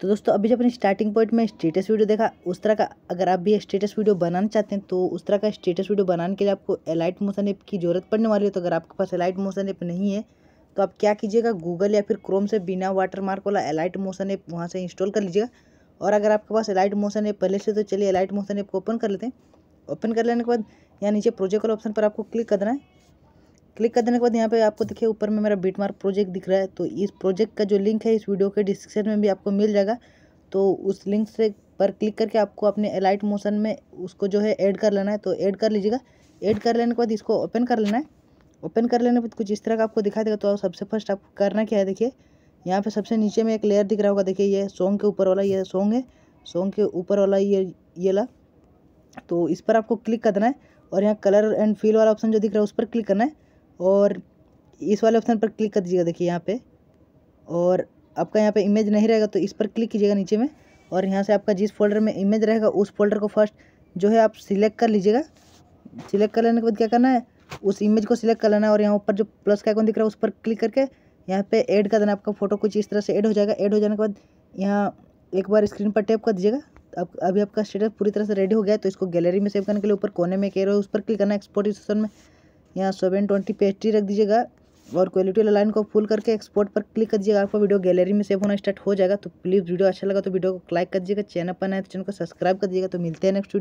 तो दोस्तों अभी जब अपने स्टार्टिंग पॉइंट में स्टेटस वीडियो देखा उस तरह का अगर आप भी स्टेटस वीडियो बनाना चाहते हैं तो उस तरह का स्टेटस वीडियो बनाने के लिए आपको एलाइट मोशन ऐप की ज़रूरत पड़ने वाली है तो अगर आपके पास एलाइट मोशन ऐप नहीं है तो आप क्या कीजिएगा गूगल या फिर क्रोम से बिना वाटरमार्क वाला एलाइट मोशन ऐप वहाँ से इंस्टॉल कर लीजिएगा और अगर आपके पास एलाइट मोशन ऐप पहले से तो चलिए एलाइट मोशन ऐप को ओपन कर लेते हैं ओपन कर लेने के बाद यहाँ नीचे प्रोजेक्ट वाला ऑप्शन पर आपको क्लिक करना है क्लिक कर देने के बाद यहाँ पे आपको देखिए ऊपर में मेरा बीट मार्क प्रोजेक्ट दिख रहा है तो इस प्रोजेक्ट का जो लिंक है इस वीडियो के डिस्क्रिप्शन में भी आपको मिल जाएगा तो उस लिंक से पर क्लिक करके आपको अपने एलाइट मोशन में उसको जो है ऐड कर लेना है तो ऐड कर लीजिएगा ऐड कर लेने के बाद इसको ओपन कर लेना है ओपन कर लेने के बाद कुछ इस तरह का आपको दिखा देगा तो सबसे फर्स्ट आपको करना क्या है देखिए यहाँ पे सबसे नीचे में एक लेयर दिख रहा होगा देखिए ये सॉन्ग के ऊपर वाला ये सॉन्ग है सॉन्ग के ऊपर वाला ये ये ला तो इस पर आपको क्लिक करना है और यहाँ कलर एंड फील वाला ऑप्शन जो दिख रहा है उस पर क्लिक करना है और इस वाले ऑप्शन पर क्लिक कर दीजिएगा देखिए यहाँ पे और आपका यहाँ पे इमेज नहीं रहेगा तो इस पर क्लिक कीजिएगा नीचे में और यहाँ से आपका जिस फोल्डर में इमेज रहेगा उस फोल्डर को फर्स्ट जो है आप सिलेक्ट कर लीजिएगा सिलेक्ट कर लेने के बाद क्या करना है उस इमेज को सिलेक्ट कर लेना है और यहाँ ऊपर जो प्लस का आइकन दिख रहा है उस पर क्लिक करके यहाँ पे ऐड कर देना आपका फोटो कुछ इस तरह से ऐड हो जाएगा ऐड हो जाने के बाद यहाँ एक बार स्क्रीन पर टैप कर दीजिएगा अब अभी आपका स्टेटस पूरी तरह से रेडी हो गया है तो इसको गैलरी में सेव करने के लिए ऊपर कोने में कह रहे हो उस पर क्लिक करना एक्सपोर्ट स्टेशन में यहाँ सेवन ट्वेंटी पेस्ट्री रख दीजिएगा और क्वालिटी वाला लाइन को फुल करके एक्सपोर्ट पर क्लिक कर दीजिएगा आपका वीडियो गैलरी में सेव होना स्टार्ट हो जाएगा तो प्लीज़ वीडियो अच्छा लगा तो वीडियो को लाइक कर दीजिएगा चैनल पर नए तो चैनल को सब्सक्राइब कर दीजिएगा तो मिलते हैं नेक्स्ट वीडियो